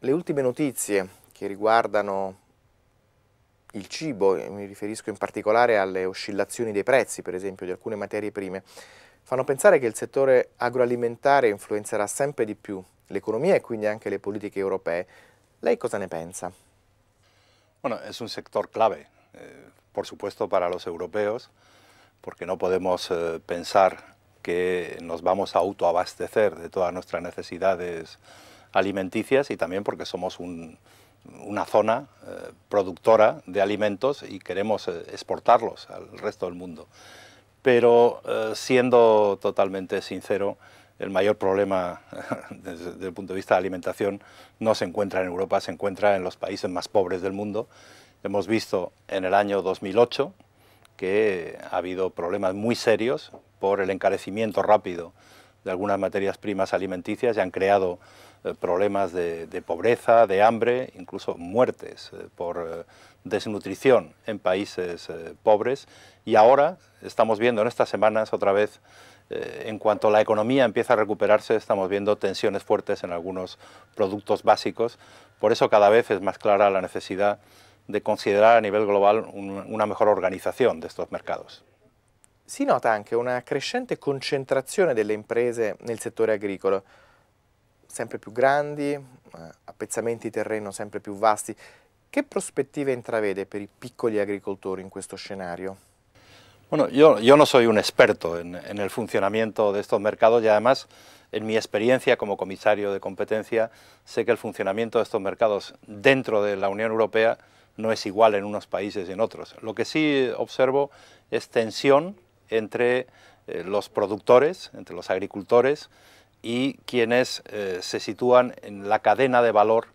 Le ultime notizie che riguardano il cibo, mi riferisco in particolare alle oscillazioni dei prezzi, per esempio, di alcune materie prime, fanno pensare che il settore agroalimentare influenzerà sempre di più l'economia e quindi anche le politiche europee. Lei cosa ne pensa? Bueno, es un sector clave, eh, por supuesto, para los europeos, porque no podemos eh, pensar que nos vamos a autoabastecer de todas nuestras necesidades alimenticias y también porque somos una zona eh, productora de alimentos y queremos eh, exportarlos al resto del mundo. Pero eh, siendo totalmente sincero, el mayor problema desde, el punto de vista de la alimentación no se encuentra en Europa, se encuentra en los países más pobres del mundo. Hemos visto en el año 2008 que ha habido problemas muy serios por el encarecimiento rápido de algunas materias primas alimenticias y han creado eh, problemas de, pobreza, de hambre, incluso muertes eh, por eh, desnutrición en países pobres. Y ahora estamos viendo en estas semanas otra vez en cuanto la economía empieza a recuperarse, estamos viendo tensiones fuertes en algunos productos básicos. Por eso cada vez es más clara la necesidad de considerar a nivel global una mejor organización de estos mercados. Si nota anche una concentración de concentrazione delle en el sector agrícola sempre più grandi, appezzamenti terreno sempre più vasti. Che prospettive intravede per i piccoli agricoltori in questo scenario? Bueno, yo, no soy un experto en, el funcionamiento de estos mercados y además en mi experiencia como comisario de competencia sé que el funcionamiento de estos mercados dentro de la Unión Europea no es igual en unos países y en otros. Lo que sí observo es tensión entre eh, los productores, entre los agricultores y quienes eh, se sitúan en la cadena de valor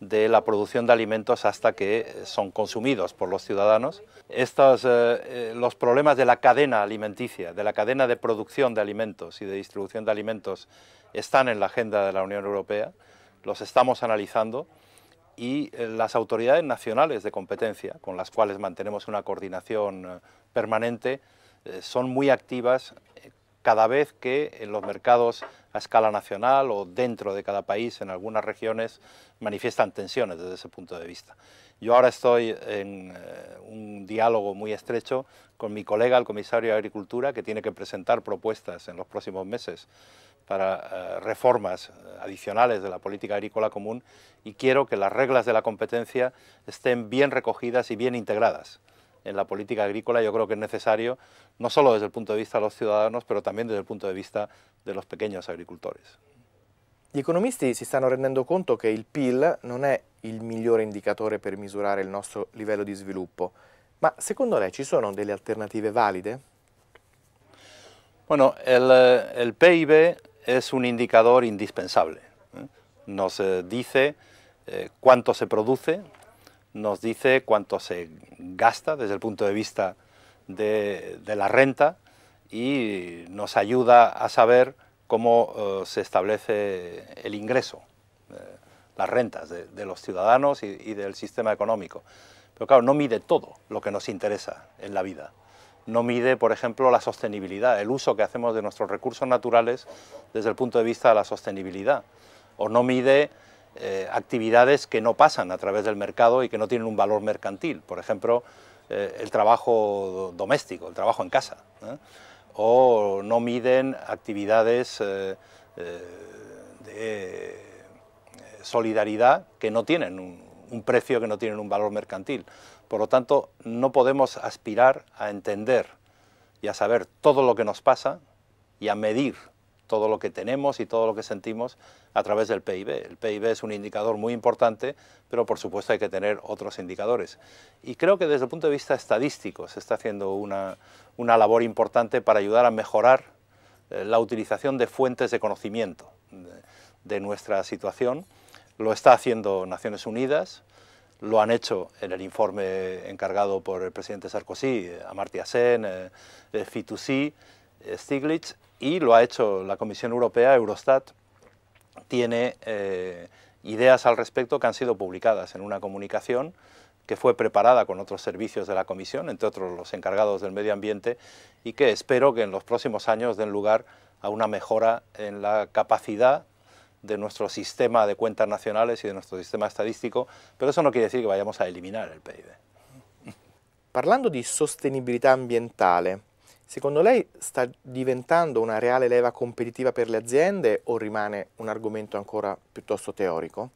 de la producción de alimentos hasta que eh, son consumidos por los ciudadanos. Estos, eh, los problemas de la cadena alimenticia, de la cadena de producción de alimentos y de distribución de alimentos están en la agenda de la Unión Europea, los estamos analizando y las autoridades nacionales de competencia, con las cuales mantenemos una coordinación permanente, son muy activas cada vez que en los mercados a escala nacional o dentro de cada país, en algunas regiones, manifiestan tensiones desde ese punto de vista. Yo ahora estoy en eh, un diálogo muy estrecho con mi colega, el comisario de Agricultura, que tiene que presentar propuestas en los próximos meses para eh, reformas eh, adicionales de la política agrícola común y quiero que las reglas de la competencia estén bien recogidas y bien integradas en la política agrícola yo creo que es necesario, no solo desde el punto de vista de los ciudadanos, pero también desde el punto de vista de los pequeños agricultores. Gli economistas se están rendendo conto que el PIL no es el mejor indicador per misurare nuestro nivel de desarrollo, sviluppo, ma secondo lei ci sono delle alternative valide? Bueno, el, PIB es un indicador indispensable. ¿eh? Nos eh, dice eh, cuánto se produce, nos dice cuánto se gasta desde el punto de vista de, la renta y nos ayuda a saber cómo eh, se establece el ingreso, eh, las rentas de, los ciudadanos y, y, del sistema económico. Pero claro, no mide todo lo que nos interesa en la vida. No mide, por ejemplo, la sostenibilidad, el uso que hacemos de nuestros recursos naturales desde el punto de vista de la sostenibilidad. O no mide eh, actividades que no pasan a través del mercado y que no tienen un valor mercantil. Por ejemplo, eh, el trabajo doméstico, el trabajo en casa. O no miden actividades eh, de solidaridad que no tienen un precio, que no tienen un valor mercantil. Por lo tanto, no podemos aspirar a entender y a saber todo lo que nos pasa y a medir todo lo que tenemos y todo lo que sentimos a través del PIB. El PIB es un indicador muy importante, pero por supuesto hay que tener otros indicadores. Y creo que desde el punto de vista estadístico se está haciendo una, una labor importante para ayudar a mejorar eh, la utilización de fuentes de conocimiento de, nuestra situación. Lo está haciendo Naciones Unidas, lo han hecho en el informe encargado por el presidente Sarkozy, eh, Amartya Sen, eh, eh Fitoussi, Stiglitz y lo ha hecho la Comisión Europea, Eurostat, tiene eh, ideas al respecto que han sido publicadas en una comunicación que fue preparada con otros servicios de la Comisión, entre otros los encargados del medio ambiente, y que espero que en los próximos años den lugar a una mejora en la capacidad de nuestro sistema de cuentas nacionales y de nuestro sistema estadístico, pero eso no quiere decir que vayamos a eliminar el PIB. Parlando de sostenibilidad ambiental, Secondo lei está diventando una real leva competitiva per le aziende o rimane un argumento ancora piuttosto teórico?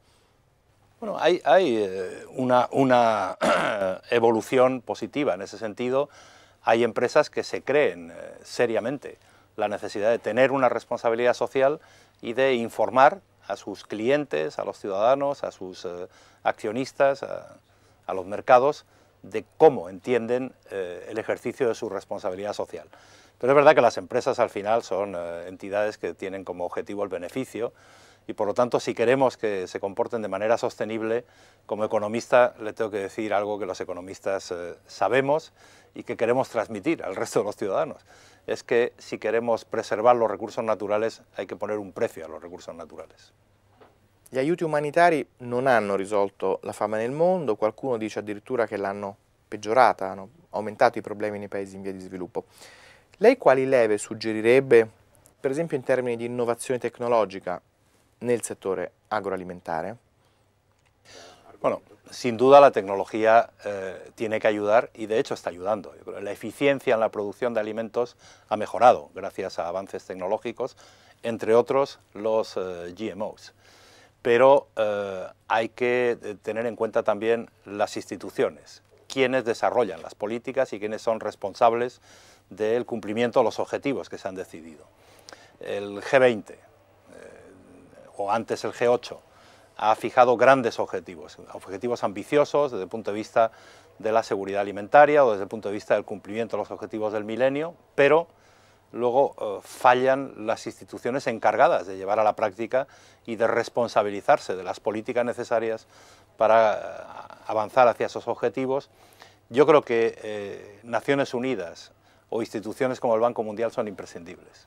Bueno, hay, eh, una, evolución positiva en ese sentido. Hay empresas que se creen eh, seriamente la necesidad de tener una responsabilidad social y de informar a sus clientes, a los ciudadanos, a sus eh, accionistas, a los mercados, de cómo entienden eh, el ejercicio de su responsabilidad social. Pero es verdad que las empresas al final son eh, entidades que tienen como objetivo el beneficio y por lo tanto si queremos que se comporten de manera sostenible, como economista le tengo que decir algo que los economistas eh, sabemos y que queremos transmitir al resto de los ciudadanos. Es que si queremos preservar los recursos naturales hay que poner un precio a los recursos naturales. Gli aiuti umanitari non hanno risolto la fame nel mondo, qualcuno dice addirittura che l'hanno peggiorata, hanno aumentato i problemi nei paesi in via di sviluppo. Lei quali leve suggerirebbe, per esempio in termini di innovazione tecnologica nel settore agroalimentare? Bueno, sin duda la tecnología eh, tiene que ayudar y de hecho está ayudando. La eficiencia en la producción de alimentos ha mejorado gracias a avances tecnológicos, entre otros los eh, GMOs. pero eh, hay que eh, tener en cuenta también las instituciones, quienes desarrollan las políticas y quienes son responsables del cumplimiento de los objetivos que se han decidido. El G20, eh, o antes el G8, ha fijado grandes objetivos, objetivos ambiciosos desde el punto de vista de la seguridad alimentaria o desde el punto de vista del cumplimiento de los objetivos del milenio, pero luego eh, fallan las instituciones encargadas de llevar a la práctica y de responsabilizarse de las políticas necesarias para eh, avanzar hacia esos objetivos. Yo creo que eh, Naciones Unidas o instituciones como el Banco Mundial son imprescindibles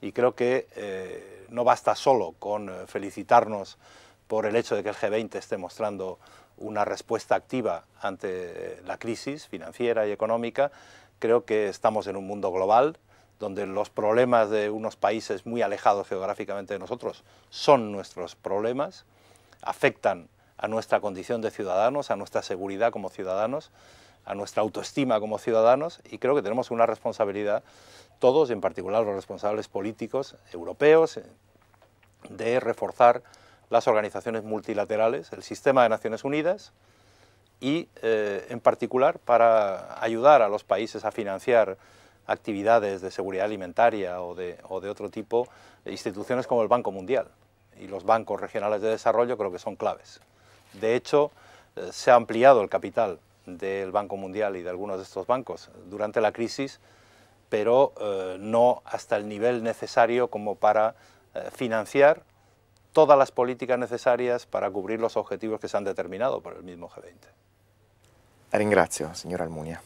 y creo que no basta solo con felicitarnos por el hecho de que el G20 esté mostrando una respuesta activa ante la crisis financiera y económica, creo que estamos en un mundo global donde los problemas de unos países muy alejados geográficamente de nosotros son nuestros problemas, afectan a nuestra condición de ciudadanos, a nuestra seguridad como ciudadanos, a nuestra autoestima como ciudadanos y creo que tenemos una responsabilidad todos, y en particular los responsables políticos europeos, de reforzar las organizaciones multilaterales, el sistema de Naciones Unidas y eh, en particular para ayudar a los países a financiar actividades de seguridad alimentaria o de, otro tipo, instituciones como el Banco Mundial y los bancos regionales de desarrollo creo que son claves. De hecho, eh, se ha ampliado el capital del Banco Mundial y de algunos de estos bancos durante la crisis, pero eh, no hasta el nivel necesario como para eh, financiar todas las políticas necesarias para cubrir los objetivos que se han determinado por el mismo G20. La ringrazio, señor Almunia.